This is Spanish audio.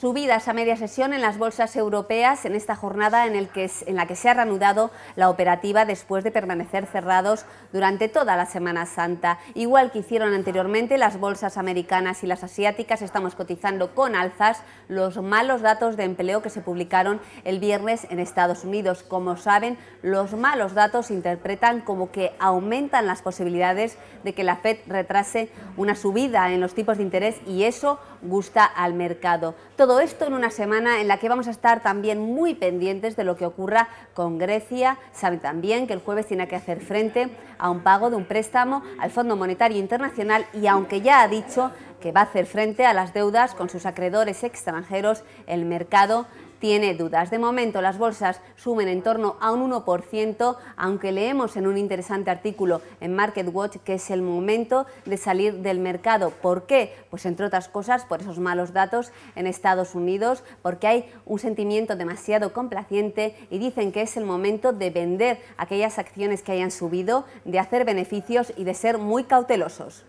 Subidas a media sesión en las bolsas europeas en esta jornada en, el que, en, la que se ha reanudado la operativa después de permanecer cerrados durante toda la Semana Santa. Igual que hicieron anteriormente las bolsas americanas y las asiáticas, estamos cotizando con alzas los malos datos de empleo que se publicaron el viernes en Estados Unidos. Como saben, los malos datos interpretan como que aumentan las posibilidades de que la Fed retrase una subida en los tipos de interés y eso gusta al mercado. Todo esto en una semana en la que vamos a estar también muy pendientes de lo que ocurra con Grecia. Saben también que el jueves tiene que hacer frente a un pago de un préstamo al Fondo Monetario Internacional y aunque ya ha dicho que va a hacer frente a las deudas con sus acreedores extranjeros, el mercado tiene dudas. De momento las bolsas sumen en torno a un 1%, aunque leemos en un interesante artículo en Market Watch que es el momento de salir del mercado. ¿Por qué? Pues entre otras cosas por esos malos datos en Estados Unidos, porque hay un sentimiento demasiado complaciente y dicen que es el momento de vender aquellas acciones que hayan subido, de hacer beneficios y de ser muy cautelosos.